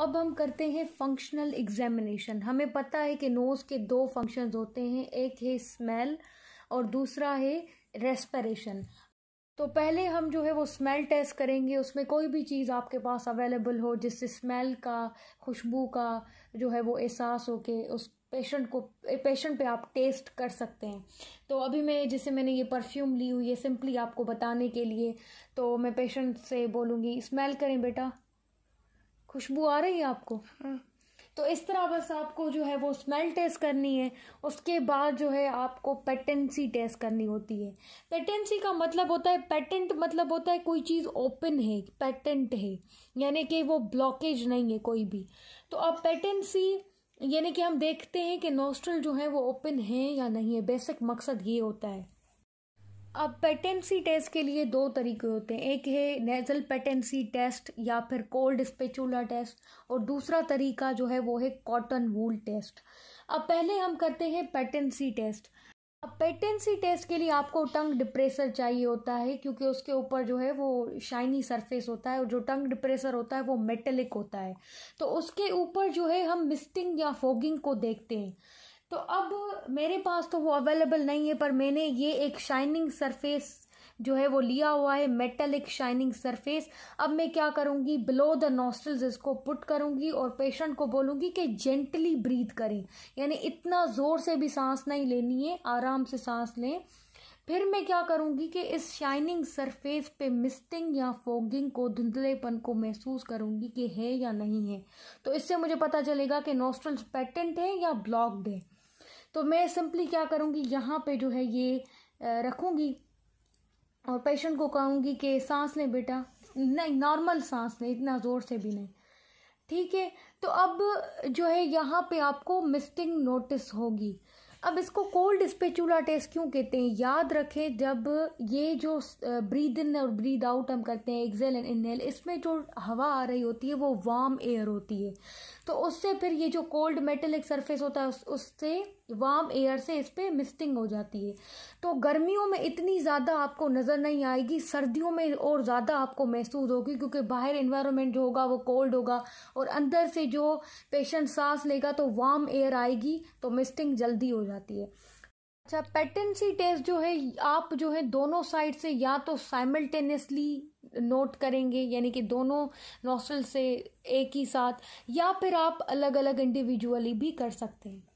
अब हम करते हैं फंक्शनल एग्जामिनेशन हमें पता है कि नोज़ के दो फंक्शन होते हैं एक है स्मेल और दूसरा है रेस्परेशन तो पहले हम जो है वो स्मेल टेस्ट करेंगे उसमें कोई भी चीज़ आपके पास अवेलेबल हो जिससे स्मेल का खुशबू का जो है वो एहसास हो के उस पेशेंट को पेशेंट पे आप टेस्ट कर सकते हैं तो अभी मैं जैसे मैंने ये परफ्यूम ली हुई है सिंपली आपको बताने के लिए तो मैं पेशेंट से बोलूँगी स्मेल करें बेटा खुशबू आ रही है आपको हाँ। तो इस तरह बस आपको जो है वो स्मेल टेस्ट करनी है उसके बाद जो है आपको पेटेंसी टेस्ट करनी होती है पेटेंसी का मतलब होता है पेटेंट मतलब होता है कोई चीज़ ओपन है पेटेंट है यानी कि वो ब्लॉकेज नहीं है कोई भी तो अब पेटेंसी यानी कि हम देखते हैं कि नोस्ट्रल जो है वो ओपन है या नहीं है बेसिक मकसद ये होता है अब पेटेंसी टेस्ट के लिए दो तरीके होते हैं एक है नेज़ल पेटेंसी टेस्ट या फिर कोल्ड स्पेचुला टेस्ट और दूसरा तरीका जो है वो है कॉटन वूल टेस्ट अब पहले हम करते हैं पेटेंसी टेस्ट अब पेटेंसी टेस्ट के लिए आपको टंग डिप्रेसर चाहिए होता है क्योंकि उसके ऊपर जो है वो शाइनी सरफेस होता है और जो टंग डिप्रेसर होता है वो मेटेलिक होता है तो उसके ऊपर जो है हम मिस्टिंग या फॉगिंग को देखते हैं तो अब मेरे पास तो वो अवेलेबल नहीं है पर मैंने ये एक शाइनिंग सरफेस जो है वो लिया हुआ है मेटलिक शाइनिंग सरफेस अब मैं क्या करूँगी बिलो द नोस्टल्स इसको पुट करूँगी और पेशेंट को बोलूँगी कि जेंटली ब्रीथ करें यानी इतना ज़ोर से भी सांस नहीं लेनी है आराम से सांस लें फिर मैं क्या करूँगी कि इस शाइनिंग सरफेस पे मिस्टिंग या फोगिंग को धुंधलेपन को महसूस करूँगी कि है या नहीं है तो इससे मुझे पता चलेगा कि नोस्ट्रल्स पेटेंट है या ब्लॉक्ड है तो मैं सिंपली क्या करूँगी यहाँ पे जो है ये रखूँगी और पेशेंट को कहूँगी कि सांस लें बेटा नहीं नॉर्मल सांस लें इतना ज़ोर से भी नहीं ठीक है तो अब जो है यहाँ पे आपको मिस्टिंग नोटिस होगी अब इसको कोल्ड स्पेचुला टेस्ट क्यों कहते हैं याद रखें जब ये जो ब्रीद इन और ब्रीद आउट हम करते हैं एक्सेल एंड इनहेल इसमें जो हवा आ रही होती है वो वार्म एयर होती है तो उससे फिर ये जो कोल्ड मेटेलिक सरफेस होता है उससे वार्म एयर से इस पर मिस्टिंग हो जाती है तो गर्मियों में इतनी ज़्यादा आपको नज़र नहीं आएगी सर्दियों में और ज़्यादा आपको महसूस होगी क्योंकि बाहर इन्वायरमेंट जो होगा वो कोल्ड होगा और अंदर से जो पेशेंट सांस लेगा तो वार्म एयर आएगी तो मिस्टिंग जल्दी हो जाती है अच्छा पेटेंसी टेस्ट जो है आप जो है दोनों साइड से या तो साइमल्टेनियसली नोट करेंगे यानी कि दोनों नोस्टल से एक ही साथ या फिर आप अलग अलग इंडिविजुअली भी कर सकते हैं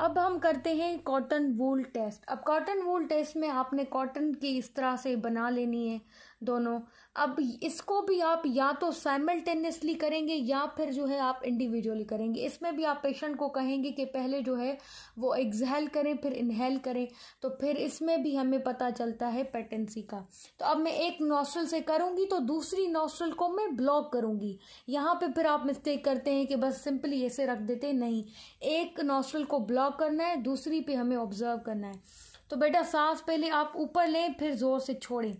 अब हम करते हैं कॉटन वूल टेस्ट अब कॉटन वूल टेस्ट में आपने कॉटन की इस तरह से बना लेनी है दोनों अब इसको भी आप या तो साइमल्टेनियसली करेंगे या फिर जो है आप इंडिविजुअली करेंगे इसमें भी आप पेशेंट को कहेंगे कि पहले जो है वो एक्सहेल करें फिर इनहेल करें तो फिर इसमें भी हमें पता चलता है पेटेंसी का तो अब मैं एक नोस्ट्रल से करूँगी तो दूसरी नोस्ट्रल को मैं ब्लॉक करूंगी यहाँ पर फिर आप मिस्टेक करते हैं कि बस सिंपली ऐसे रख देते नहीं एक नोस्ट्रल को ब्लॉक करना है दूसरी पर हमें ऑब्जर्व करना है तो बेटा सांस पहले आप ऊपर लें फिर ज़ोर से छोड़ें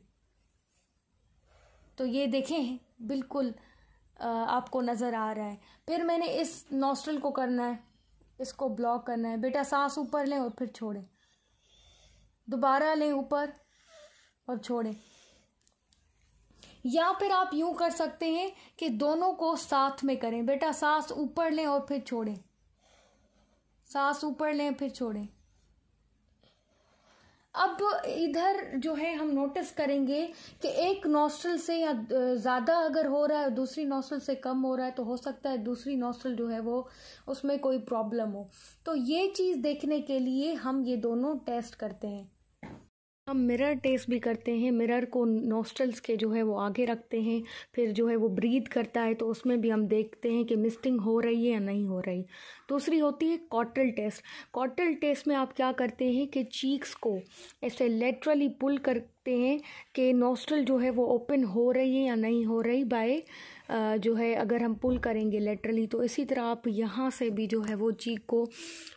तो ये देखें बिल्कुल आपको नज़र आ रहा है फिर मैंने इस नॉस्ट्रल को करना है इसको ब्लॉक करना है बेटा सांस ऊपर लें और फिर छोड़ें दोबारा लें ऊपर और छोड़ें या फिर आप यूं कर सकते हैं कि दोनों को साथ में करें बेटा सांस ऊपर लें और फिर छोड़ें सांस ऊपर लें फिर छोड़ें अब इधर जो है हम नोटिस करेंगे कि एक नोस्ट्रल से या ज़्यादा अगर हो रहा है दूसरी नोस्ट्रल से कम हो रहा है तो हो सकता है दूसरी नोस्ट्रल जो है वो उसमें कोई प्रॉब्लम हो तो ये चीज़ देखने के लिए हम ये दोनों टेस्ट करते हैं हम मिरर टेस्ट भी करते हैं मिरर को नोस्टल्स के जो है वो आगे रखते हैं फिर जो है वो ब्रीद करता है तो उसमें भी हम देखते हैं कि मिस्टिंग हो रही है या नहीं हो रही दूसरी होती है कॉटल टेस्ट कॉटल टेस्ट में आप क्या करते हैं कि चीक्स को ऐसे लेटरली पुल करते हैं कि नोस्टल जो है वो ओपन हो रही है या नहीं हो रही बाय जो है अगर हम पुल करेंगे लेटरली तो इसी तरह आप यहाँ से भी जो है वो चीक को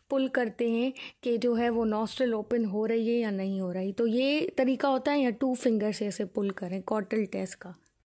पुल करते हैं कि जो है वो नॉस्ट्रल ओपन हो रही है या नहीं हो रही तो ये तरीका होता है या टू फिंगर से ऐसे पुल करें कॉटल टेस्ट का